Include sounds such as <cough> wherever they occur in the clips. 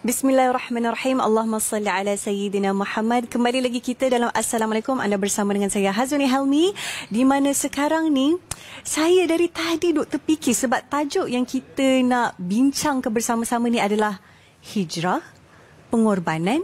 Bismillahirrahmanirrahim. Allahumma salli ala Sayyidina Muhammad. Kembali lagi kita dalam Assalamualaikum. Anda bersama dengan saya Hazuni Helmi. Di mana sekarang ni, saya dari tadi duk terfikir sebab tajuk yang kita nak bincang kebersama sama ni adalah hijrah, pengorbanan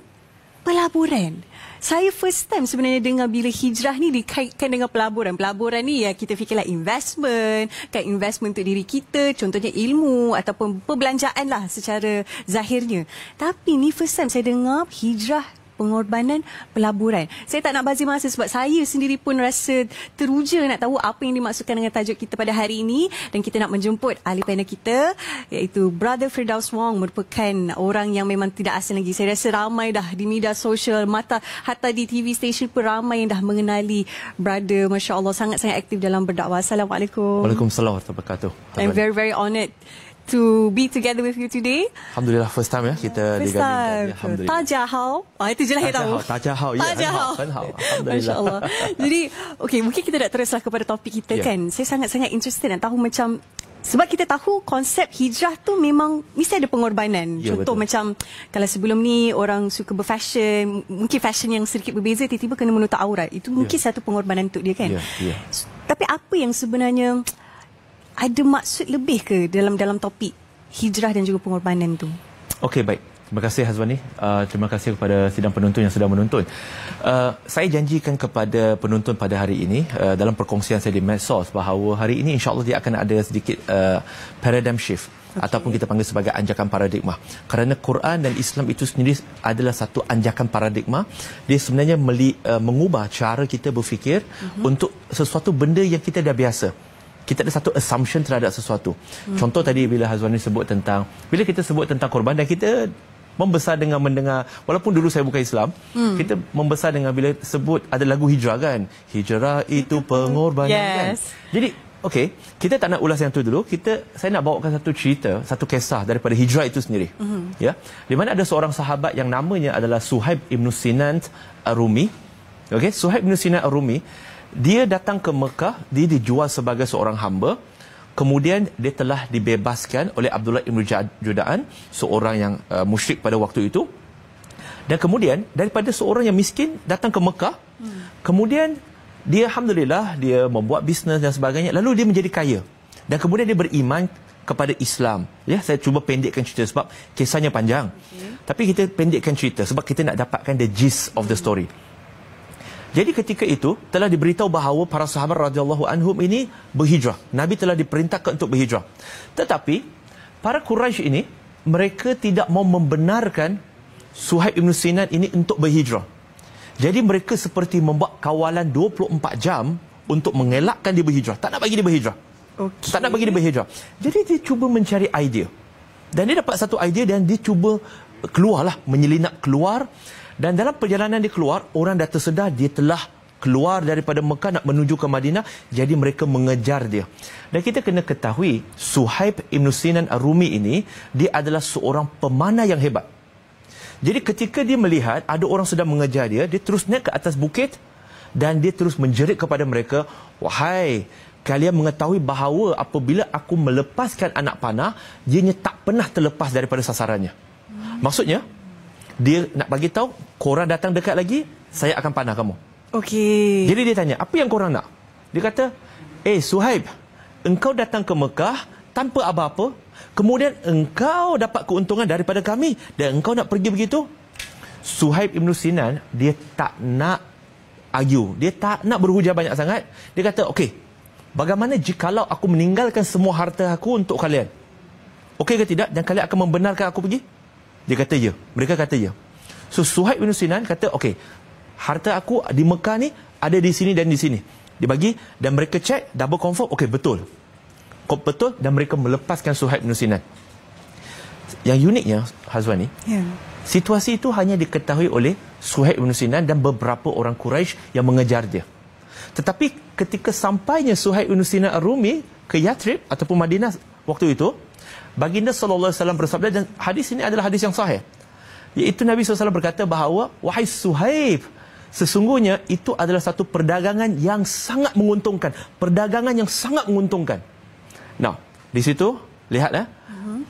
pelaburan. Saya first time sebenarnya dengar bila hijrah ni dikaitkan dengan pelaburan. Pelaburan ni ya kita fikirlah investment, kan investment untuk diri kita, contohnya ilmu ataupun perbelanjaan lah secara zahirnya. Tapi ni first time saya dengar hijrah pengorbanan pelaburan. Saya tak nak bazi masa sebab saya sendiri pun rasa teruja nak tahu apa yang dimaksudkan dengan tajuk kita pada hari ini dan kita nak menjemput ahli panel kita iaitu Brother Firdaus Wong merupakan orang yang memang tidak asing lagi. Saya rasa ramai dah di media sosial, mata hatta di TV station pun ramai yang dah mengenali Brother. Masya Allah sangat-sangat aktif dalam berdakwah. Assalamualaikum. Waalaikumsalam. I'm very, very honoured to be together with you today. Alhamdulillah, first time ya kita di Gambir. First time. Tajah hao. Oh, itu je lah yang tahu. Tajah hao. Tajah ya, hao. Alhamdulillah. Allah. Jadi, okay, mungkin kita nak teruslah kepada topik kita yeah. kan. Saya sangat-sangat interested dan tahu macam sebab kita tahu konsep hijrah tu memang mesti ada pengorbanan. Ya, Contoh betul. macam kalau sebelum ni orang suka berfashion, mungkin fashion yang sedikit berbeza tiba-tiba kena menutup aurat. Itu ya. mungkin ya. satu pengorbanan untuk dia kan. Ya, ya. Tapi apa yang sebenarnya ada maksud lebih ke dalam dalam topik hijrah dan juga pengorbanan tu? Okey, baik. Terima kasih Hazwani. Uh, terima kasih kepada sidang penonton yang sedang menonton. Uh, saya janjikan kepada penonton pada hari ini uh, dalam perkongsian saya di Medsos bahawa hari ini insyaAllah dia akan ada sedikit uh, paradigm shift okay. ataupun kita panggil sebagai anjakan paradigma. Kerana Quran dan Islam itu sendiri adalah satu anjakan paradigma. Dia sebenarnya meli, uh, mengubah cara kita berfikir uh-huh. untuk sesuatu benda yang kita dah biasa kita ada satu assumption terhadap sesuatu. Hmm. Contoh tadi bila Hazwan Hazwani sebut tentang bila kita sebut tentang korban dan kita membesar dengan mendengar walaupun dulu saya bukan Islam hmm. kita membesar dengan bila sebut ada lagu hijrah kan hijrah itu pengorbanan kan? yes. kan jadi okay, kita tak nak ulas yang tu dulu kita saya nak bawakan satu cerita satu kisah daripada hijrah itu sendiri hmm. ya di mana ada seorang sahabat yang namanya adalah Suhaib ibn Sinan Arumi. Okay, okey Suhaib ibn Sinan Arumi dia datang ke Mekah, dia dijual sebagai seorang hamba. Kemudian dia telah dibebaskan oleh Abdullah Ibn Judaan, seorang yang uh, musyrik pada waktu itu. Dan kemudian daripada seorang yang miskin datang ke Mekah. Hmm. Kemudian dia alhamdulillah dia membuat bisnes dan sebagainya. Lalu dia menjadi kaya. Dan kemudian dia beriman kepada Islam. Ya, saya cuba pendekkan cerita sebab kisahnya panjang. Okay. Tapi kita pendekkan cerita sebab kita nak dapatkan the gist of the story. Hmm. Jadi ketika itu telah diberitahu bahawa para sahabat radhiyallahu anhum ini berhijrah. Nabi telah diperintahkan untuk berhijrah. Tetapi para Quraisy ini mereka tidak mau membenarkan Suhaib bin Sinan ini untuk berhijrah. Jadi mereka seperti membuat kawalan 24 jam untuk mengelakkan dia berhijrah. Tak nak bagi dia berhijrah. Okay. Tak nak bagi dia berhijrah. Jadi dia cuba mencari idea. Dan dia dapat satu idea dan dia cuba keluarlah menyelinap keluar dan dalam perjalanan dia keluar, orang dah tersedar dia telah keluar daripada Mekah nak menuju ke Madinah. Jadi mereka mengejar dia. Dan kita kena ketahui, Suhaib Ibn Sinan Ar-Rumi ini, dia adalah seorang pemanah yang hebat. Jadi ketika dia melihat ada orang sedang mengejar dia, dia terus naik ke atas bukit dan dia terus menjerit kepada mereka, Wahai, kalian mengetahui bahawa apabila aku melepaskan anak panah, dia tak pernah terlepas daripada sasarannya. Hmm. Maksudnya, dia nak bagi tahu korang datang dekat lagi saya akan panah kamu okey jadi dia tanya apa yang korang nak dia kata eh suhaib engkau datang ke mekah tanpa apa-apa kemudian engkau dapat keuntungan daripada kami dan engkau nak pergi begitu suhaib ibnu sinan dia tak nak ayu dia tak nak berhujah banyak sangat dia kata okey bagaimana jikalau aku meninggalkan semua harta aku untuk kalian okey ke tidak dan kalian akan membenarkan aku pergi dia kata ya. Mereka kata ya. So Suhaib bin Sinan kata, okey, harta aku di Mekah ni ada di sini dan di sini. Dia bagi dan mereka check, double confirm, okey betul. Kau betul dan mereka melepaskan Suhaib bin Sinan. Yang uniknya Hazwan ni, yeah. situasi itu hanya diketahui oleh Suhaib bin Sinan dan beberapa orang Quraisy yang mengejar dia. Tetapi ketika sampainya Suhaib bin Sinan Rumi ke Yathrib ataupun Madinah waktu itu, Baginda sallallahu alaihi wasallam bersabda dan hadis ini adalah hadis yang sahih. Iaitu Nabi SAW berkata bahawa wahai Suhaib sesungguhnya itu adalah satu perdagangan yang sangat menguntungkan, perdagangan yang sangat menguntungkan. Nah, di situ lihatlah eh?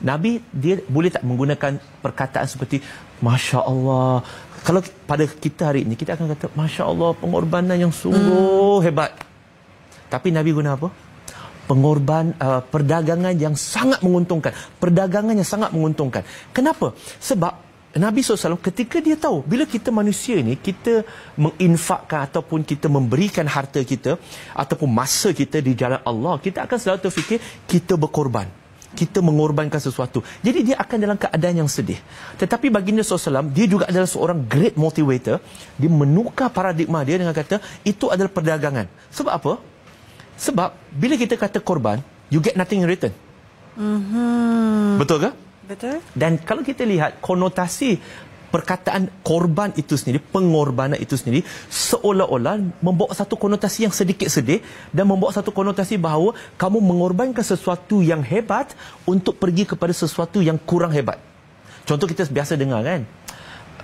Nabi dia boleh tak menggunakan perkataan seperti Masya Allah Kalau pada kita hari ini Kita akan kata Masya Allah pengorbanan yang sungguh hmm. hebat Tapi Nabi guna apa? pengorban uh, perdagangan yang sangat menguntungkan. Perdagangan yang sangat menguntungkan. Kenapa? Sebab Nabi SAW ketika dia tahu bila kita manusia ni kita menginfakkan ataupun kita memberikan harta kita ataupun masa kita di jalan Allah kita akan selalu terfikir kita berkorban kita mengorbankan sesuatu. Jadi dia akan dalam keadaan yang sedih. Tetapi baginda SAW, dia juga adalah seorang great motivator. Dia menukar paradigma dia dengan kata, itu adalah perdagangan. Sebab apa? Sebab bila kita kata korban, you get nothing in return. Mm-hmm. Betul ke? Betul. Dan kalau kita lihat konotasi perkataan korban itu sendiri, pengorbanan itu sendiri, seolah-olah membawa satu konotasi yang sedikit sedih dan membawa satu konotasi bahawa kamu mengorbankan sesuatu yang hebat untuk pergi kepada sesuatu yang kurang hebat. Contoh kita biasa dengar kan,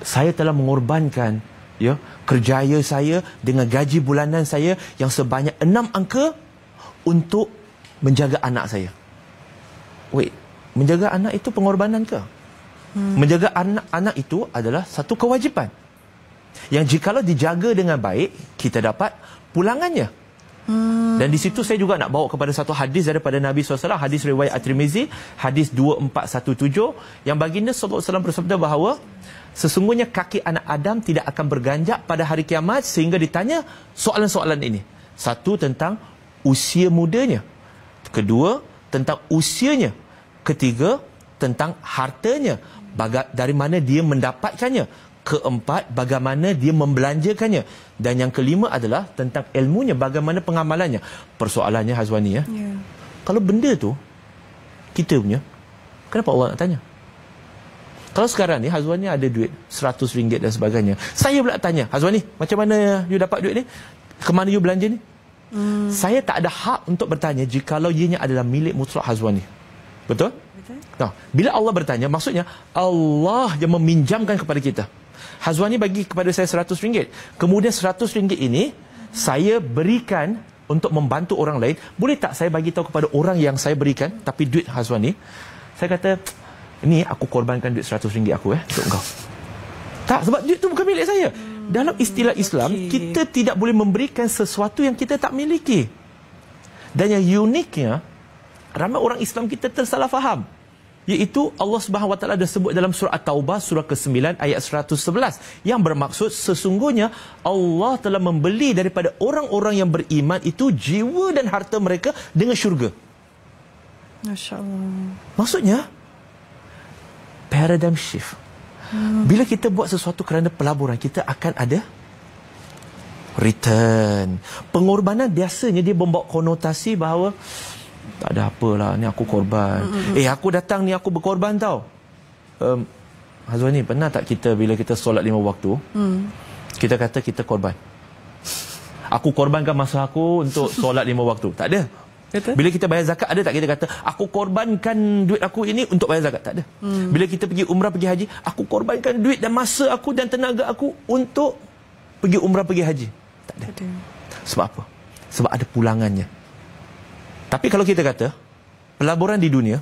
saya telah mengorbankan ya kerjaya saya dengan gaji bulanan saya yang sebanyak enam angka untuk menjaga anak saya. Wait, menjaga anak itu pengorbanan ke? Hmm. Menjaga anak-anak itu adalah satu kewajipan. Yang jika jikalau dijaga dengan baik, kita dapat pulangannya. Hmm. Dan di situ saya juga nak bawa kepada satu hadis daripada Nabi SAW, hadis riwayat At-Tirmizi, hadis 2417 yang baginda sallallahu alaihi bersabda bahawa sesungguhnya kaki anak Adam tidak akan berganjak pada hari kiamat sehingga ditanya soalan-soalan ini. Satu tentang usia mudanya. Kedua, tentang usianya. Ketiga, tentang hartanya. Baga- dari mana dia mendapatkannya. Keempat, bagaimana dia membelanjakannya. Dan yang kelima adalah tentang ilmunya, bagaimana pengamalannya. Persoalannya, Hazwani, ya. Yeah. Kalau benda tu kita punya, kenapa Allah nak tanya? Kalau sekarang ni Hazwani ada duit RM100 dan sebagainya. Saya pula tanya, Hazwani, macam mana you dapat duit ni? Kemana mana you belanja ni? Hmm. Saya tak ada hak untuk bertanya jika jikalau ianya adalah milik mutlak Hazwani. Betul? Betul. Nah, bila Allah bertanya, maksudnya Allah yang meminjamkan kepada kita. Hazwani bagi kepada saya seratus ringgit. Kemudian seratus ringgit ini hmm. saya berikan untuk membantu orang lain. Boleh tak saya bagi tahu kepada orang yang saya berikan tapi duit Hazwani? Saya kata, ini aku korbankan duit seratus ringgit aku eh untuk kau. Tak, sebab duit itu bukan milik saya. Hmm dalam istilah hmm, Islam kita tidak boleh memberikan sesuatu yang kita tak miliki. Dan yang uniknya ramai orang Islam kita tersalah faham iaitu Allah Subhanahu Wa Taala dah sebut dalam surah At-Taubah surah ke-9 ayat 111 yang bermaksud sesungguhnya Allah telah membeli daripada orang-orang yang beriman itu jiwa dan harta mereka dengan syurga. Masya-Allah. Maksudnya paradigm shift. Hmm. Bila kita buat sesuatu kerana pelaburan, kita akan ada return. Pengorbanan biasanya dia membawa konotasi bahawa tak ada apalah, ni aku korban. Hmm, hmm, eh, aku datang ni aku berkorban tau. Um, Hazwani, pernah tak kita bila kita solat lima waktu, hmm. kita kata kita korban? Aku korbankan masa aku untuk solat lima waktu. Tak ada kata? Bila kita bayar zakat ada tak kita kata aku korbankan duit aku ini untuk bayar zakat tak ada. Hmm. Bila kita pergi umrah pergi haji, aku korbankan duit dan masa aku dan tenaga aku untuk pergi umrah pergi haji. Tak ada. ada. Sebab apa? Sebab ada pulangannya. Tapi kalau kita kata pelaburan di dunia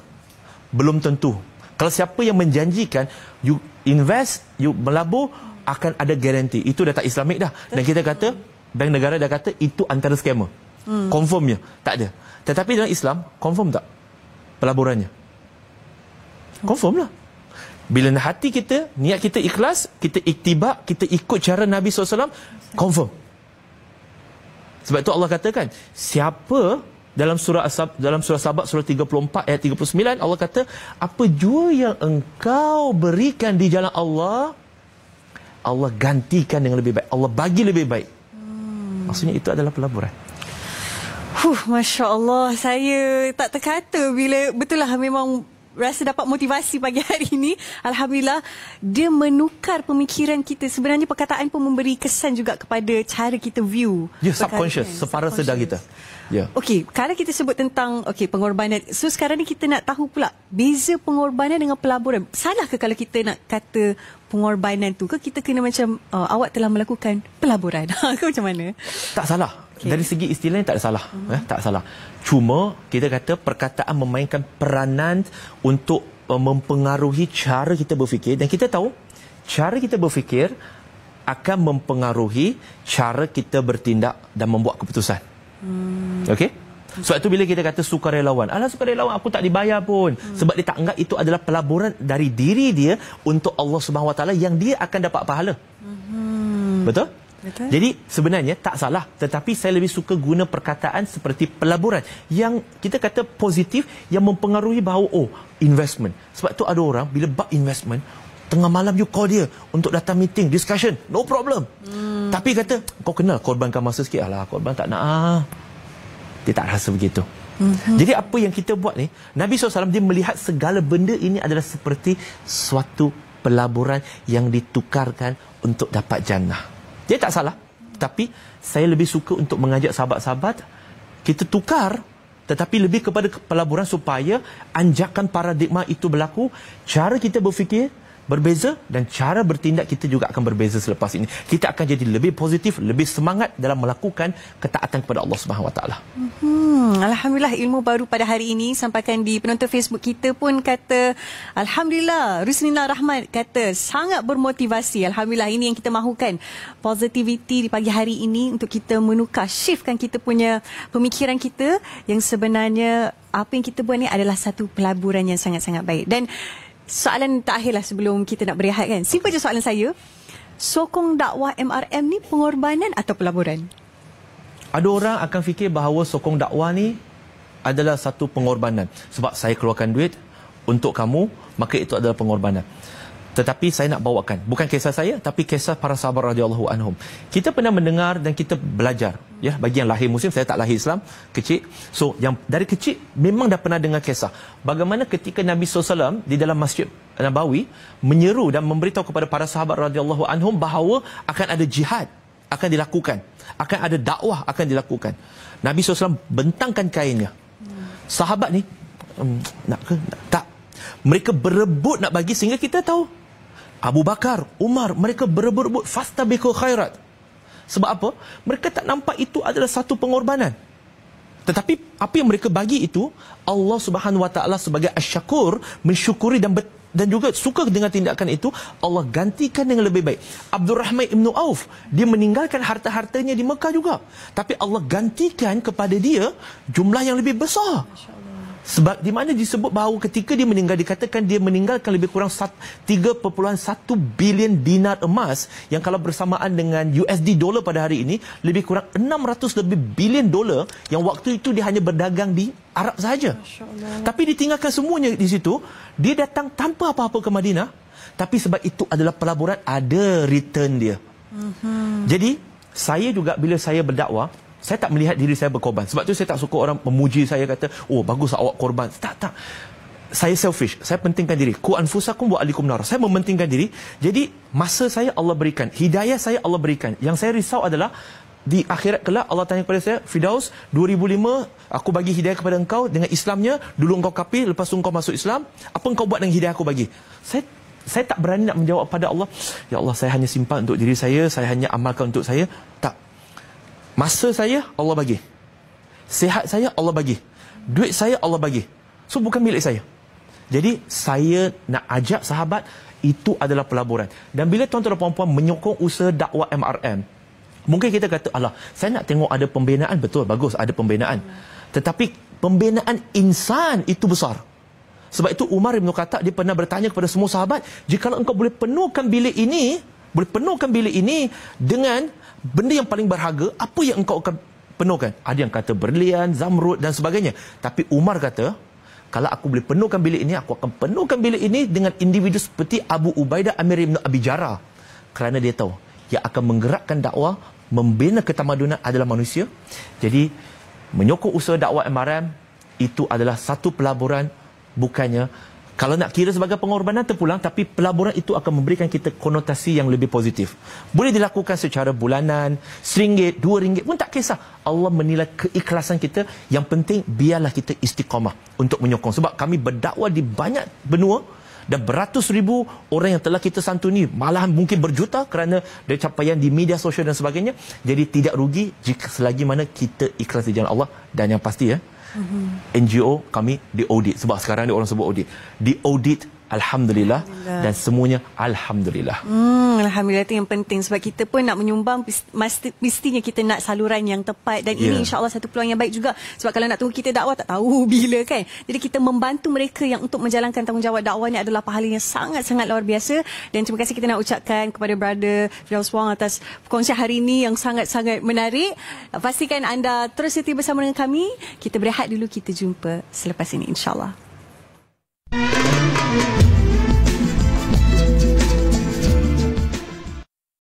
belum tentu. Kalau siapa yang menjanjikan you invest, you melabur akan ada garanti. Itu dah tak islamik dah. Dan kita kata bank negara dah kata itu antara skamer. Hmm. Confirmnya. Tak ada. Tetapi dalam Islam, confirm tak? Pelaburannya. Confirm lah. Bila hati kita, niat kita ikhlas, kita iktibak, kita ikut cara Nabi SAW, confirm. Sebab tu Allah katakan, siapa dalam surah dalam surah Sabah surah 34 ayat 39 Allah kata apa jua yang engkau berikan di jalan Allah Allah gantikan dengan lebih baik Allah bagi lebih baik hmm. maksudnya itu adalah pelaburan Huh, Masya Allah, saya tak terkata bila betul lah memang rasa dapat motivasi pagi hari ini. Alhamdulillah, dia menukar pemikiran kita. Sebenarnya perkataan pun memberi kesan juga kepada cara kita view. Ya, yeah, subconscious, perkataan. separa subconscious. sedar kita. Yeah. Okey, kalau kita sebut tentang okey pengorbanan. So sekarang ni kita nak tahu pula beza pengorbanan dengan pelaburan. Salah ke kalau kita nak kata pengorbanan tu ke kita kena macam uh, awak telah melakukan pelaburan? <laughs> Ke macam mana? Tak salah. Okay. Dari segi istilahnya tak salah, mm-hmm. eh, tak salah. Cuma kita kata perkataan memainkan peranan untuk eh, mempengaruhi cara kita berfikir dan kita tahu cara kita berfikir akan mempengaruhi cara kita bertindak dan membuat keputusan. Hmm. Okey? Sebab itu bila kita kata sukarelawan, alah sukarelawan aku tak dibayar pun. Hmm. Sebab dia tak anggap itu adalah pelaburan dari diri dia untuk Allah Subhanahu Wa Taala yang dia akan dapat pahala. Hmm. Betul? Betul. Jadi sebenarnya tak salah tetapi saya lebih suka guna perkataan seperti pelaburan yang kita kata positif yang mempengaruhi bahawa oh investment. Sebab tu ada orang bila buat investment tengah malam you call dia untuk datang meeting discussion no problem. Hmm. Tapi kata kau kenal korban kau masa sikit lah korban tak nak ah. Dia tak rasa begitu. Mhm. Jadi apa yang kita buat ni Nabi SAW dia melihat segala benda ini adalah seperti suatu pelaburan yang ditukarkan untuk dapat jannah. Jadi tak salah. Tapi saya lebih suka untuk mengajak sahabat-sahabat kita tukar tetapi lebih kepada pelaburan supaya anjakan paradigma itu berlaku, cara kita berfikir, berbeza dan cara bertindak kita juga akan berbeza selepas ini. Kita akan jadi lebih positif, lebih semangat dalam melakukan ketaatan kepada Allah Subhanahu Wa Taala. Hmm, alhamdulillah ilmu baru pada hari ini sampaikan di penonton Facebook kita pun kata alhamdulillah Rusnina Rahmat kata sangat bermotivasi. Alhamdulillah ini yang kita mahukan. Positivity di pagi hari ini untuk kita menukar shiftkan kita punya pemikiran kita yang sebenarnya apa yang kita buat ni adalah satu pelaburan yang sangat-sangat baik. Dan soalan terakhirlah sebelum kita nak berehat kan. Simple je soalan saya. Sokong dakwah MRM ni pengorbanan atau pelaburan? Ada orang akan fikir bahawa sokong dakwah ni adalah satu pengorbanan. Sebab saya keluarkan duit untuk kamu, maka itu adalah pengorbanan tetapi saya nak bawakan bukan kisah saya tapi kisah para sahabat radhiyallahu anhum kita pernah mendengar dan kita belajar ya bagi yang lahir muslim saya tak lahir Islam kecil so yang dari kecil memang dah pernah dengar kisah bagaimana ketika Nabi SAW di dalam masjid Nabawi menyeru dan memberitahu kepada para sahabat radhiyallahu anhum bahawa akan ada jihad akan dilakukan akan ada dakwah akan dilakukan Nabi SAW bentangkan kainnya sahabat ni hmm, nak ke tak mereka berebut nak bagi sehingga kita tahu Abu Bakar, Umar, mereka berebut-rebut fasta beko khairat. Sebab apa? Mereka tak nampak itu adalah satu pengorbanan. Tetapi apa yang mereka bagi itu, Allah Subhanahu Wa Taala sebagai asyakur, mensyukuri dan ber, dan juga suka dengan tindakan itu, Allah gantikan dengan lebih baik. Abdul Rahman Ibn Auf, dia meninggalkan harta-hartanya di Mekah juga. Tapi Allah gantikan kepada dia jumlah yang lebih besar. Sebab di mana disebut bahawa ketika dia meninggal dikatakan dia meninggalkan lebih kurang 3.1 bilion dinar emas yang kalau bersamaan dengan USD dolar pada hari ini lebih kurang 600 lebih bilion dolar yang waktu itu dia hanya berdagang di Arab sahaja. Tapi ditinggalkan semuanya di situ, dia datang tanpa apa-apa ke Madinah tapi sebab itu adalah pelaburan ada return dia. Uh-huh. Jadi saya juga bila saya berdakwah saya tak melihat diri saya berkorban sebab tu saya tak suka orang memuji saya kata oh bagus awak korban tak tak saya selfish saya pentingkan diri ku anfusakum wa alikum nar saya mementingkan diri jadi masa saya Allah berikan hidayah saya Allah berikan yang saya risau adalah di akhirat kelak Allah tanya kepada saya Fidaus 2005 aku bagi hidayah kepada engkau dengan Islamnya dulu engkau kapi lepas tu engkau masuk Islam apa engkau buat dengan hidayah aku bagi saya saya tak berani nak menjawab pada Allah ya Allah saya hanya simpan untuk diri saya saya hanya amalkan untuk saya tak Masa saya, Allah bagi. Sehat saya, Allah bagi. Duit saya, Allah bagi. So, bukan milik saya. Jadi, saya nak ajak sahabat, itu adalah pelaburan. Dan bila tuan-tuan dan puan-puan menyokong usaha dakwah MRM, mungkin kita kata, Allah, saya nak tengok ada pembinaan. Betul, bagus, ada pembinaan. Tetapi, pembinaan insan itu besar. Sebab itu, Umar Ibn Khattab, dia pernah bertanya kepada semua sahabat, jika engkau boleh penuhkan bilik ini, boleh penuhkan bilik ini dengan benda yang paling berharga apa yang engkau akan penuhkan ada yang kata berlian zamrud dan sebagainya tapi Umar kata kalau aku boleh penuhkan bilik ini aku akan penuhkan bilik ini dengan individu seperti Abu Ubaidah Amir bin Abi Jara, kerana dia tahu yang akan menggerakkan dakwah membina ketamadunan adalah manusia jadi menyokong usaha dakwah MRM itu adalah satu pelaburan bukannya kalau nak kira sebagai pengorbanan terpulang tapi pelaburan itu akan memberikan kita konotasi yang lebih positif. Boleh dilakukan secara bulanan, seringgit, dua ringgit pun tak kisah. Allah menilai keikhlasan kita yang penting biarlah kita istiqamah untuk menyokong. Sebab kami berdakwah di banyak benua dan beratus ribu orang yang telah kita santuni malahan mungkin berjuta kerana dari capaian di media sosial dan sebagainya. Jadi tidak rugi jika selagi mana kita ikhlas di jalan Allah dan yang pasti ya mm-hmm. NGO kami diaudit sebab sekarang ni orang sebut audit diaudit Alhamdulillah dan semuanya Alhamdulillah. Hmm, Alhamdulillah itu yang penting sebab kita pun nak menyumbang mestinya kita nak saluran yang tepat dan yeah. ini ya. insyaAllah satu peluang yang baik juga sebab kalau nak tunggu kita dakwah tak tahu <laughs> bila kan. Jadi kita membantu mereka yang untuk menjalankan tanggungjawab dakwah ini adalah pahala yang sangat-sangat luar biasa dan terima kasih kita nak ucapkan kepada brother Firaus Wong atas perkongsian hari ini yang sangat-sangat menarik. Pastikan anda terus setia bersama dengan kami. Kita berehat dulu kita jumpa selepas ini insyaAllah. Allah. you.